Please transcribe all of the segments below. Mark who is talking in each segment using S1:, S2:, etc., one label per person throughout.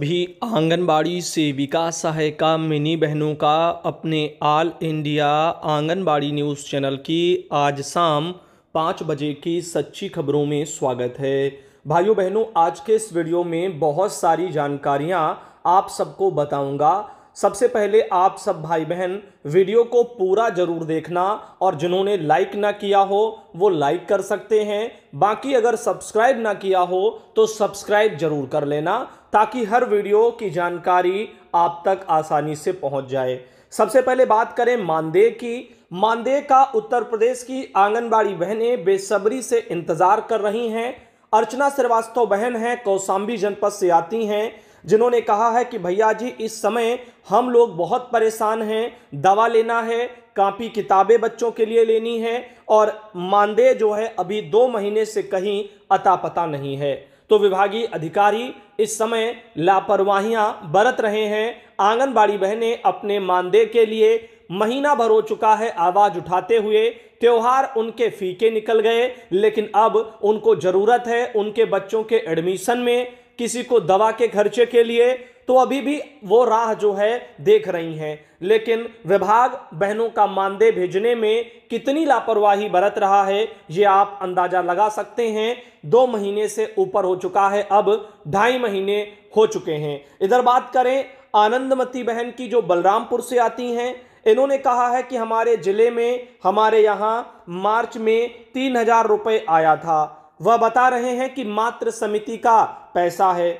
S1: भी आंगनबाड़ी सेविका सहायिका मिनी बहनों का अपने all India anganwadi news channel की आज शाम पाँच बजे की सच्ची खबरों में स्वागत है भाइयों बहनों आज के इस वीडियो में बहुत सारी जानकारियाँ आप सबको बताऊंगा सबसे पहले आप सब भाई बहन वीडियो को पूरा ज़रूर देखना और जिन्होंने लाइक ना किया हो वो लाइक कर सकते हैं बाकी अगर सब्सक्राइब ना किया हो तो सब्सक्राइब ज़रूर कर लेना ताकि हर वीडियो की जानकारी आप तक आसानी से पहुंच जाए सबसे पहले बात करें मानदेय की मानदेय का उत्तर प्रदेश की आंगनबाड़ी बहनें बेसब्री से इंतज़ार कर रही हैं अर्चना श्रीवास्तव बहन हैं कौसाम्बी जनपद से आती हैं जिन्होंने कहा है कि भैया जी इस समय हम लोग बहुत परेशान हैं दवा लेना है कापी किताबें बच्चों के लिए लेनी है और मानदेय जो है अभी दो महीने से कहीं अता पता नहीं है तो विभागीय अधिकारी इस समय लापरवाहियां बरत रहे हैं आंगनबाड़ी बहनें अपने मानदेय के लिए महीना भर हो चुका है आवाज उठाते हुए त्यौहार उनके फीके निकल गए लेकिन अब उनको ज़रूरत है उनके बच्चों के एडमिशन में किसी को दवा के खर्चे के लिए तो अभी भी वो राह जो है देख रही हैं लेकिन विभाग बहनों का मानदेय भेजने में कितनी लापरवाही बरत रहा है ये आप अंदाज़ा लगा सकते हैं दो महीने से ऊपर हो चुका है अब ढाई महीने हो चुके हैं इधर बात करें आनंदमती बहन की जो बलरामपुर से आती हैं इन्होंने कहा है कि हमारे ज़िले में हमारे यहाँ मार्च में तीन हज़ार रुपये आया था वह बता रहे हैं कि मात्र समिति का पैसा है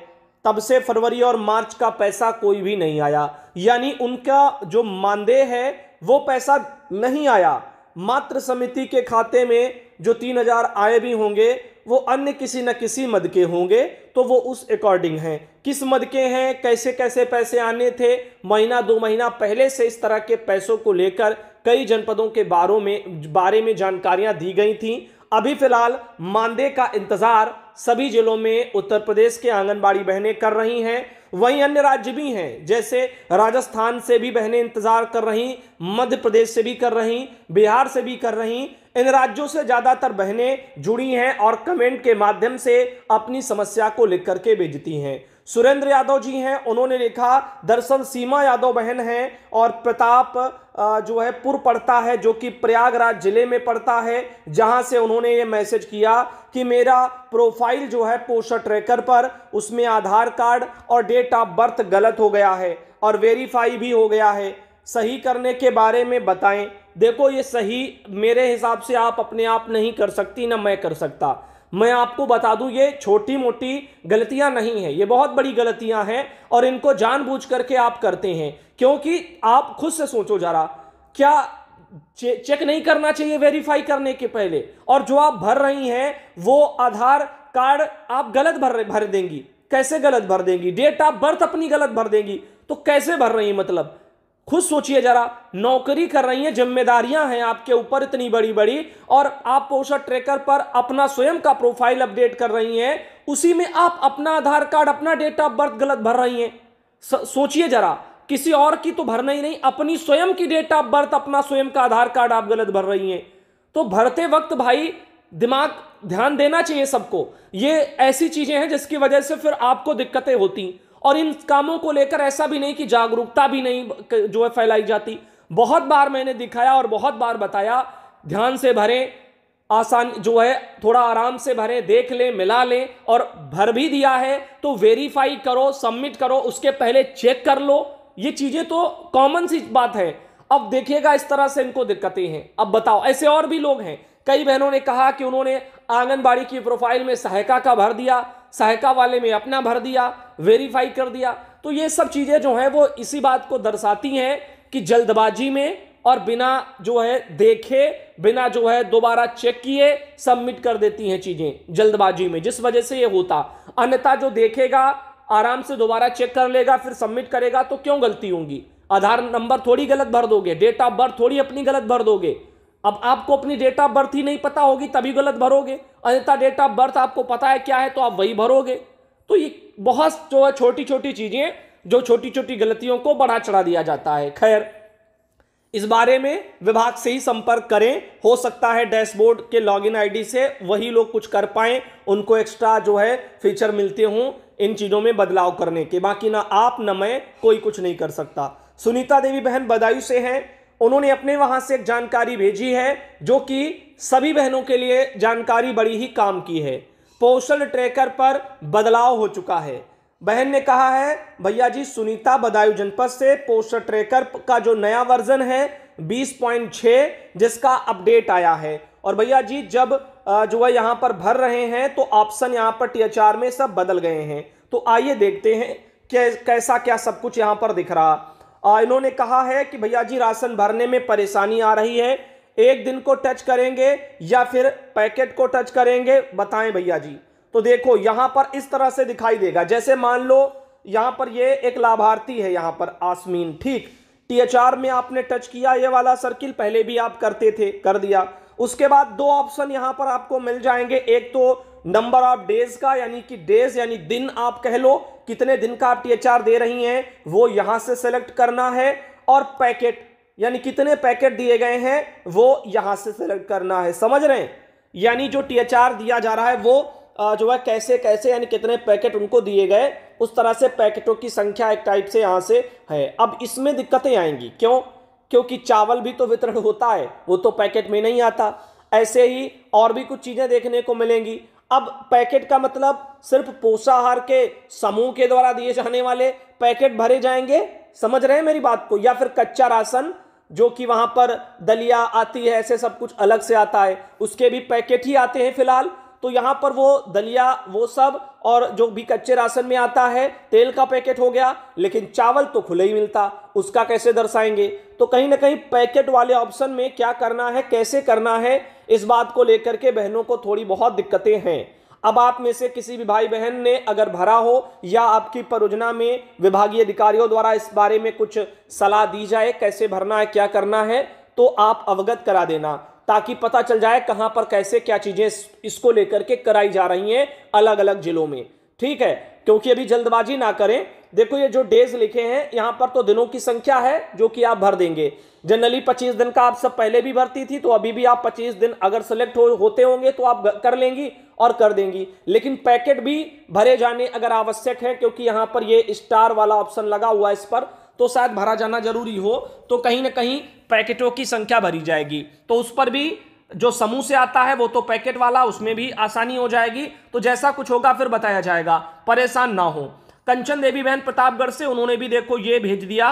S1: तब से फरवरी और मार्च का पैसा कोई भी नहीं आया यानी उनका जो मानदेय है वो पैसा नहीं आया मात्र समिति के खाते में जो तीन हजार आए भी होंगे वो अन्य किसी न किसी मद के होंगे तो वो उस अकॉर्डिंग हैं किस मद के हैं कैसे कैसे पैसे आने थे महीना दो महीना पहले से इस तरह के पैसों को लेकर कई जनपदों के बारों में बारे में जानकारियां दी गई थी अभी फिलहाल मानदेय का इंतजार सभी जिलों में उत्तर प्रदेश के आंगनबाड़ी बहनें कर रही हैं वहीं अन्य राज्य भी हैं जैसे राजस्थान से भी बहनें इंतजार कर रही मध्य प्रदेश से भी कर रही बिहार से भी कर रही इन राज्यों से ज़्यादातर बहनें जुड़ी हैं और कमेंट के माध्यम से अपनी समस्या को लिख करके भेजती हैं सुरेंद्र यादव जी हैं उन्होंने लिखा दर्शन सीमा यादव बहन हैं और प्रताप जो है पुर पड़ता है जो कि प्रयागराज जिले में पड़ता है जहां से उन्होंने ये मैसेज किया कि मेरा प्रोफाइल जो है पोस्टर ट्रैकर पर उसमें आधार कार्ड और डेट ऑफ बर्थ गलत हो गया है और वेरीफाई भी हो गया है सही करने के बारे में बताएं देखो ये सही मेरे हिसाब से आप अपने आप नहीं कर सकती ना मैं कर सकता मैं आपको बता दूं ये छोटी मोटी गलतियां नहीं है ये बहुत बड़ी गलतियां हैं और इनको जानबूझ करके आप करते हैं क्योंकि आप खुद से सोचो जरा क्या चे, चेक नहीं करना चाहिए वेरीफाई करने के पहले और जो आप भर रही हैं वो आधार कार्ड आप गलत भर भर देंगी कैसे गलत भर देंगी डेट ऑफ बर्थ अपनी गलत भर देंगी तो कैसे भर रही मतलब खुद सोचिए जरा नौकरी कर रही हैं जिम्मेदारियां हैं आपके ऊपर इतनी बड़ी बड़ी और आप पोषण ट्रैकर पर अपना स्वयं का प्रोफाइल अपडेट कर रही हैं उसी में आप अपना आधार कार्ड अपना डेट ऑफ बर्थ गलत भर रही हैं सोचिए जरा किसी और की तो भरना ही नहीं अपनी स्वयं की डेट ऑफ बर्थ अपना स्वयं का आधार कार्ड आप गलत भर रही हैं तो भरते वक्त भाई दिमाग ध्यान देना चाहिए सबको ये ऐसी चीजें हैं जिसकी वजह से फिर आपको दिक्कतें होती और इन कामों को लेकर ऐसा भी नहीं कि जागरूकता भी नहीं जो है फैलाई जाती बहुत बार मैंने दिखाया और बहुत बार बताया ध्यान से भरें आसान जो है थोड़ा आराम से भरें देख लें मिला लें और भर भी दिया है तो वेरीफाई करो सबमिट करो उसके पहले चेक कर लो ये चीज़ें तो कॉमन सी बात है अब देखिएगा इस तरह से इनको दिक्कतें हैं अब बताओ ऐसे और भी लोग हैं कई बहनों ने कहा कि उन्होंने आंगनबाड़ी की प्रोफाइल में सहायिका का भर दिया सहायता वाले में अपना भर दिया वेरीफाई कर दिया तो ये सब चीज़ें जो हैं वो इसी बात को दर्शाती हैं कि जल्दबाजी में और बिना जो है देखे बिना जो है दोबारा चेक किए सबमिट कर देती हैं चीज़ें जल्दबाजी में जिस वजह से ये होता अन्यथा जो देखेगा आराम से दोबारा चेक कर लेगा फिर सबमिट करेगा तो क्यों गलती होंगी आधार नंबर थोड़ी गलत भर दोगे डेट ऑफ बर्थ थोड़ी अपनी गलत भर दोगे अब आपको अपनी डेट ऑफ बर्थ ही नहीं पता होगी तभी गलत भरोगे अन्यथा डेट ऑफ बर्थ आपको पता है क्या है तो आप वही भरोगे तो ये बहुत जो है छोटी छोटी चीज़ें जो छोटी छोटी गलतियों को बढ़ा चढ़ा दिया जाता है खैर इस बारे में विभाग से ही संपर्क करें हो सकता है डैशबोर्ड के लॉगिन आईडी से वही लोग कुछ कर पाए उनको एक्स्ट्रा जो है फीचर मिलते हों इन चीज़ों में बदलाव करने के बाकी ना आप न मैं कोई कुछ नहीं कर सकता सुनीता देवी बहन बदायूं से हैं उन्होंने अपने वहां से एक जानकारी भेजी है जो कि सभी बहनों के लिए जानकारी बड़ी ही काम की है पोस्टल ट्रैकर पर बदलाव हो चुका है बहन ने कहा है भैया जी सुनीता बदायूं जनपद से पोस्टल ट्रैकर का जो नया वर्जन है 20.6 जिसका अपडेट आया है और भैया जी जब जो है यहाँ पर भर रहे हैं तो ऑप्शन यहाँ पर टी में सब बदल गए हैं तो आइए देखते हैं कैसा क्या सब कुछ यहाँ पर दिख रहा इन्होंने कहा है कि भैया जी राशन भरने में परेशानी आ रही है एक दिन को टच करेंगे या फिर पैकेट को टच करेंगे बताएं भैया जी तो देखो यहां पर इस तरह से दिखाई देगा जैसे मान लो यहां पर ये एक लाभार्थी है यहां पर आसमीन ठीक टीएचआर में आपने टच किया ये वाला सर्किल पहले भी आप करते थे कर दिया उसके बाद दो ऑप्शन यहां पर आपको मिल जाएंगे एक तो नंबर ऑफ डेज का यानी कि डेज यानी दिन आप कह लो कितने दिन का आप आर दे रही हैं वो यहां से सेलेक्ट करना है और पैकेट यानी कितने पैकेट दिए गए हैं वो यहां से सेलेक्ट करना है समझ रहे हैं यानी जो आर दिया जा रहा है वो जो है कैसे कैसे यानी कितने पैकेट उनको दिए गए उस तरह से पैकेटों की संख्या एक टाइप से यहाँ से है अब इसमें दिक्कतें आएंगी क्यों क्योंकि चावल भी तो वितरण होता है वो तो पैकेट में नहीं आता ऐसे ही और भी कुछ चीज़ें देखने को मिलेंगी अब पैकेट का मतलब सिर्फ पोषाहार के समूह के द्वारा दिए जाने वाले पैकेट भरे जाएंगे समझ रहे हैं मेरी बात को या फिर कच्चा राशन जो कि वहां पर दलिया आती है ऐसे सब कुछ अलग से आता है उसके भी पैकेट ही आते हैं फिलहाल तो यहां पर वो दलिया वो सब और जो भी कच्चे राशन में आता है तेल का पैकेट हो गया लेकिन चावल तो खुले ही मिलता उसका कैसे दर्शाएंगे तो कहीं ना कहीं पैकेट वाले ऑप्शन में क्या करना है कैसे करना है इस बात को लेकर के बहनों को थोड़ी बहुत दिक्कतें हैं अब आप में से किसी भी भाई बहन ने अगर भरा हो या आपकी परियोजना में विभागीय अधिकारियों द्वारा इस बारे में कुछ सलाह दी जाए कैसे भरना है क्या करना है तो आप अवगत करा देना ताकि पता चल जाए कहाँ पर कैसे क्या चीज़ें इसको लेकर के कराई जा रही हैं अलग अलग जिलों में ठीक है क्योंकि अभी जल्दबाजी ना करें देखो ये जो डेज लिखे हैं यहाँ पर तो दिनों की संख्या है जो कि आप भर देंगे जनरली 25 दिन का आप सब पहले भी भरती थी तो अभी भी आप 25 दिन अगर सेलेक्ट हो, होते होंगे तो आप कर लेंगी और कर देंगी लेकिन पैकेट भी भरे जाने अगर आवश्यक है क्योंकि यहाँ पर ये स्टार वाला ऑप्शन लगा हुआ है इस पर तो शायद भरा जाना जरूरी हो तो कहीं ना कहीं पैकेटों की संख्या भरी जाएगी तो उस पर भी जो समूह से आता है वो तो पैकेट वाला उसमें भी आसानी हो जाएगी तो जैसा कुछ होगा फिर बताया जाएगा परेशान ना हो कंचन देवी बहन प्रतापगढ़ से उन्होंने भी देखो ये भेज दिया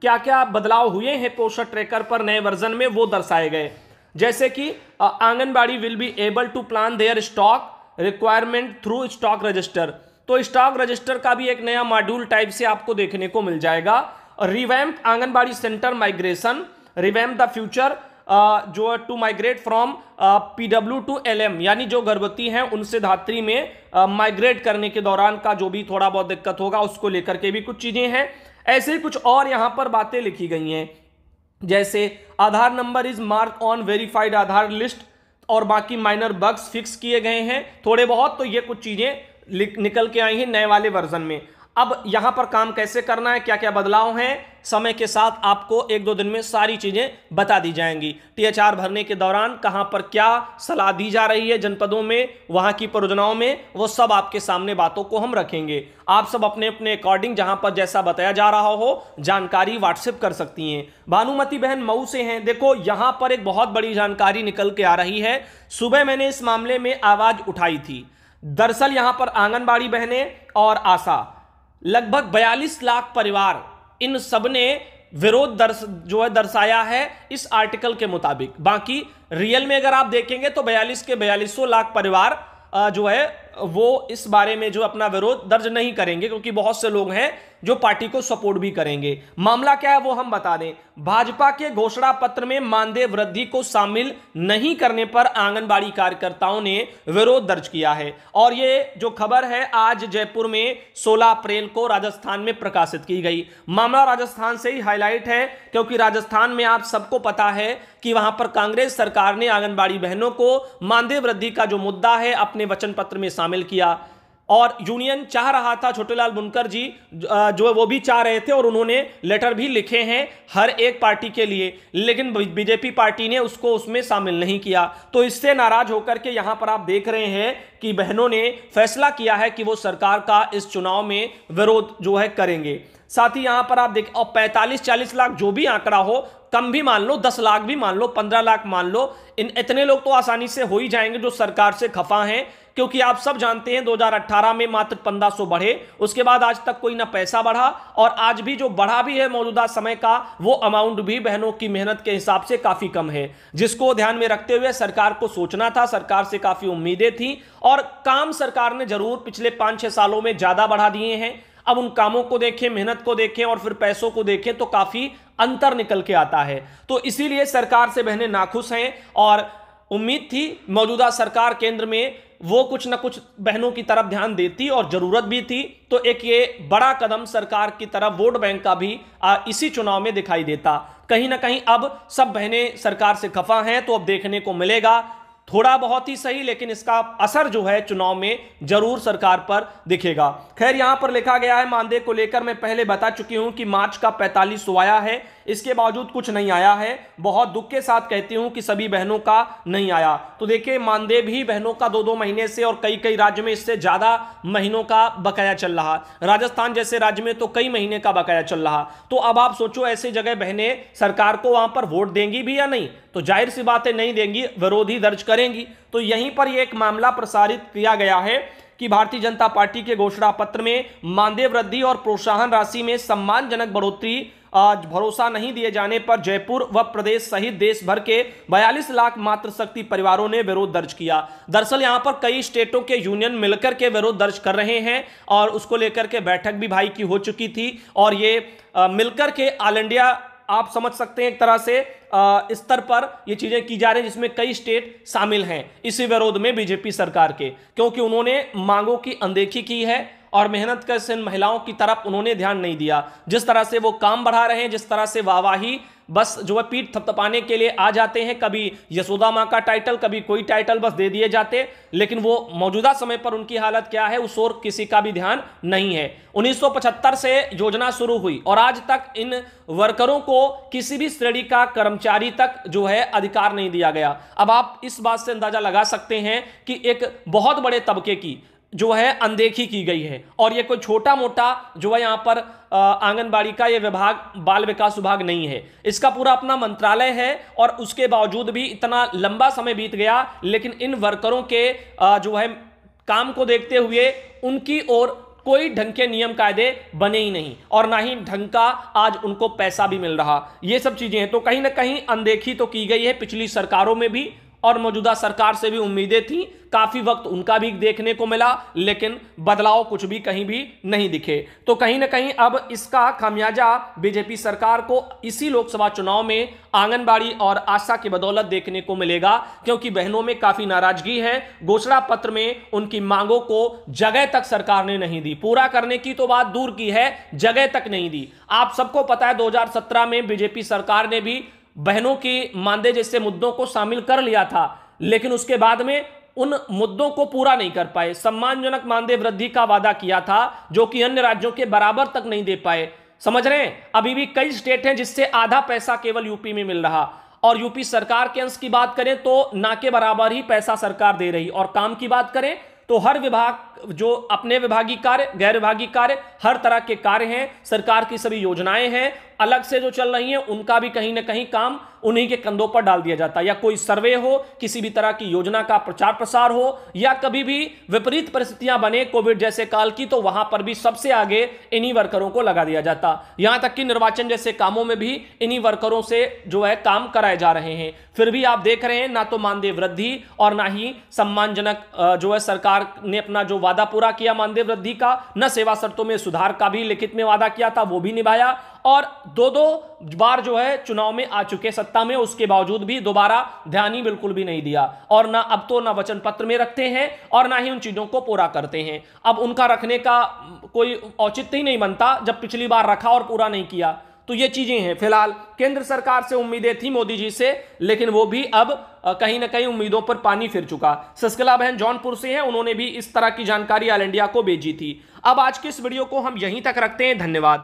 S1: क्या क्या बदलाव हुए हैं पोस्टर ट्रैकर पर नए वर्जन में वो दर्शाए गए जैसे कि anganwadi will be able to plan their stock requirement through stock register तो स्टॉक रजिस्टर का भी एक नया मॉड्यूल टाइप से आपको देखने को मिल जाएगा revamp anganwadi centre migration revamp the future जो है to migrate from P W to L M यानी जो गर्भवती हैं उनसे धात्री में माइग्रेट करने के दौरान का जो भी थोड़ा बहुत दिक्कत होगा उसको लेकर के भी कुछ चीज़ें हैं ऐसे कुछ और यहाँ पर बातें लिखी गई हैं जैसे Aadhaar number is mark on verified Aadhaar list और बाकी माइनर बग्स फिक्स किए गए हैं थोड़े बहुत तो ये कुछ चीज़ें निकल के आई हैं नए वाले वर्जन में अब यहाँ पर काम कैसे करना है क्या क्या बदलाव हैं समय के साथ आपको एक दो दिन में सारी चीज़ें बता दी जाएंगी टीएचआर भरने के दौरान कहाँ पर क्या सलाह दी जा रही है जनपदों में वहाँ की परियोजनाओं में वो सब आपके सामने बातों को हम रखेंगे आप सब अपने अपने अकॉर्डिंग जहाँ पर जैसा बताया जा रहा हो जानकारी व्हाट्सएप कर सकती हैं भानुमती बहन मऊ से हैं देखो यहाँ पर एक बहुत बड़ी जानकारी निकल के आ रही है सुबह मैंने इस मामले में आवाज़ उठाई थी दरअसल यहां पर आंगनबाड़ी बहनें और आशा लगभग 42 लाख परिवार इन सब ने विरोध दर्श जो है दर्शाया है इस आर्टिकल के मुताबिक बाकी रियल में अगर आप देखेंगे तो बयालीस के बयालीसों लाख परिवार जो है वो इस बारे में जो अपना विरोध दर्ज नहीं करेंगे क्योंकि बहुत से लोग हैं जो पार्टी को सपोर्ट भी करेंगे मामला क्या है वो हम बता दें भाजपा के घोषणा पत्र में मानदेय वृद्धि को शामिल नहीं करने पर आंगनबाड़ी कार्यकर्ताओं ने विरोध दर्ज किया है और ये जो खबर है आज जयपुर में 16 अप्रैल को राजस्थान में प्रकाशित की गई मामला राजस्थान से ही हाईलाइट है क्योंकि राजस्थान में आप सबको पता है कि वहां पर कांग्रेस सरकार ने आंगनबाड़ी बहनों को मानदेय वृद्धि का जो मुद्दा है अपने वचन पत्र में शामिल किया और यूनियन चाह रहा था छोटेलाल बुनकर जी जो वो भी चाह रहे थे और उन्होंने लेटर भी लिखे हैं हर एक पार्टी के लिए लेकिन बीजेपी पार्टी ने उसको उसमें शामिल नहीं किया तो इससे नाराज होकर के यहां पर आप देख रहे हैं कि बहनों ने फैसला किया है कि वो सरकार का इस चुनाव में विरोध जो है करेंगे साथ ही यहां पर आप देख और पैंतालीस चालीस लाख जो भी आंकड़ा हो कम भी मान लो दस लाख भी मान लो पंद्रह लाख मान लो इन इतने लोग तो आसानी से हो ही जाएंगे जो सरकार से खफा हैं क्योंकि आप सब जानते हैं 2018 में मात्र 1500 बढ़े उसके बाद आज तक कोई ना पैसा बढ़ा और आज भी जो बढ़ा भी है मौजूदा समय का वो अमाउंट भी बहनों की मेहनत के हिसाब से काफ़ी कम है जिसको ध्यान में रखते हुए सरकार को सोचना था सरकार से काफ़ी उम्मीदें थी और काम सरकार ने जरूर पिछले पांच छह सालों में ज़्यादा बढ़ा दिए हैं अब उन कामों को देखें मेहनत को देखें और फिर पैसों को देखें तो काफ़ी अंतर निकल के आता है तो इसीलिए सरकार से बहनें नाखुश हैं और उम्मीद थी मौजूदा सरकार केंद्र में वो कुछ ना कुछ बहनों की तरफ ध्यान देती और ज़रूरत भी थी तो एक ये बड़ा कदम सरकार की तरफ वोट बैंक का भी आ, इसी चुनाव में दिखाई देता कहीं ना कहीं अब सब बहनें सरकार से खफा हैं तो अब देखने को मिलेगा थोड़ा बहुत ही सही लेकिन इसका असर जो है चुनाव में जरूर सरकार पर दिखेगा खैर यहां पर लिखा गया है मानदेय को लेकर मैं पहले बता चुकी हूं कि मार्च का पैंतालीस आया है इसके बावजूद कुछ नहीं आया है बहुत दुख के साथ कहती हूँ कि सभी बहनों का नहीं आया तो देखिए मानदेय भी बहनों का दो दो महीने से और कई कई राज्य में इससे ज़्यादा महीनों का बकाया चल रहा राजस्थान जैसे राज्य में तो कई महीने का बकाया चल रहा तो अब आप सोचो ऐसे जगह बहनें सरकार को वहाँ पर वोट देंगी भी या नहीं तो जाहिर सी बातें नहीं देंगी विरोधी दर्ज करेंगी तो यहीं पर यह एक मामला प्रसारित किया गया है कि भारतीय जनता पार्टी के घोषणा पत्र में मानदेय वृद्धि और प्रोत्साहन राशि में सम्मानजनक बढ़ोतरी भरोसा नहीं दिए जाने पर जयपुर व प्रदेश सहित देश भर के बयालीस लाख मात्र शक्ति परिवारों ने विरोध दर्ज किया दरअसल यहां पर कई स्टेटों के यूनियन मिलकर के विरोध दर्ज कर रहे हैं और उसको लेकर के बैठक भी भाई की हो चुकी थी और ये मिलकर के ऑल इंडिया आप समझ सकते हैं एक तरह से स्तर पर ये चीज़ें की जा रही हैं जिसमें कई स्टेट शामिल हैं इसी विरोध में बीजेपी सरकार के क्योंकि उन्होंने मांगों की अनदेखी की है और मेहनत कर इन महिलाओं की तरफ उन्होंने ध्यान नहीं दिया जिस तरह से वो काम बढ़ा रहे हैं जिस तरह से वाहवाही बस जो है पीठ थपथपाने के लिए आ जाते हैं कभी यशोदा माँ का टाइटल कभी कोई टाइटल बस दे दिए जाते लेकिन वो मौजूदा समय पर उनकी हालत क्या है उस ओर किसी का भी ध्यान नहीं है 1975 से योजना शुरू हुई और आज तक इन वर्करों को किसी भी श्रेणी का कर्मचारी तक जो है अधिकार नहीं दिया गया अब आप इस बात से अंदाजा लगा सकते हैं कि एक बहुत बड़े तबके की जो है अनदेखी की गई है और ये कोई छोटा मोटा जो है यहाँ पर आंगनबाड़ी का ये विभाग बाल विकास विभाग नहीं है इसका पूरा अपना मंत्रालय है और उसके बावजूद भी इतना लंबा समय बीत गया लेकिन इन वर्करों के जो है काम को देखते हुए उनकी ओर कोई ढंग के नियम कायदे बने ही नहीं और ना ही ढंग का आज उनको पैसा भी मिल रहा ये सब चीज़ें हैं तो कहीं ना कहीं अनदेखी तो की गई है पिछली सरकारों में भी और मौजूदा सरकार से भी उम्मीदें थी काफ़ी वक्त उनका भी देखने को मिला लेकिन बदलाव कुछ भी कहीं भी नहीं दिखे तो कहीं ना कहीं अब इसका खामियाजा बीजेपी सरकार को इसी लोकसभा चुनाव में आंगनबाड़ी और आशा की बदौलत देखने को मिलेगा क्योंकि बहनों में काफ़ी नाराजगी है घोषणा पत्र में उनकी मांगों को जगह तक सरकार ने नहीं दी पूरा करने की तो बात दूर की है जगह तक नहीं दी आप सबको पता है दो में बीजेपी सरकार ने भी बहनों के मानदेय जैसे मुद्दों को शामिल कर लिया था लेकिन उसके बाद में उन मुद्दों को पूरा नहीं कर पाए सम्मानजनक मानदेय वृद्धि का वादा किया था जो कि अन्य राज्यों के बराबर तक नहीं दे पाए समझ रहे हैं अभी भी कई स्टेट हैं जिससे आधा पैसा केवल यूपी में मिल रहा और यूपी सरकार के अंश की बात करें तो ना के बराबर ही पैसा सरकार दे रही और काम की बात करें तो हर विभाग जो अपने विभागीय कार्य गैर विभागीय कार्य हर तरह के कार्य हैं सरकार की सभी योजनाएं हैं अलग से जो चल रही हैं उनका भी कहीं ना कहीं काम उन्हीं के कंधों पर डाल दिया जाता है या कोई सर्वे हो किसी भी तरह की योजना का प्रचार प्रसार हो या कभी भी विपरीत परिस्थितियां बने कोविड जैसे काल की तो वहां पर भी सबसे आगे इन्हीं वर्करों को लगा दिया जाता यहां तक कि निर्वाचन जैसे कामों में भी इन्हीं वर्करों से जो है काम कराए जा रहे हैं फिर भी आप देख रहे हैं ना तो मानदेय वृद्धि और ना ही सम्मानजनक जो है सरकार ने अपना जो वादा पूरा किया मानदेय वृद्धि का न सेवा शर्तों में सुधार का भी लिखित में वादा किया था वो भी निभाया और दो दो बार जो है चुनाव में आ चुके सत्ता में उसके बावजूद भी दोबारा ध्यान ही बिल्कुल भी नहीं दिया और ना अब तो ना वचन पत्र में रखते हैं और ना ही उन चीज़ों को पूरा करते हैं अब उनका रखने का कोई औचित्य ही नहीं बनता जब पिछली बार रखा और पूरा नहीं किया तो ये चीज़ें हैं फिलहाल केंद्र सरकार से उम्मीदें थी मोदी जी से लेकिन वो भी अब कहीं ना कहीं उम्मीदों पर पानी फिर चुका सस्कला बहन जौनपुर से हैं उन्होंने भी इस तरह की जानकारी ऑल इंडिया को भेजी थी अब आज के इस वीडियो को हम यहीं तक रखते हैं धन्यवाद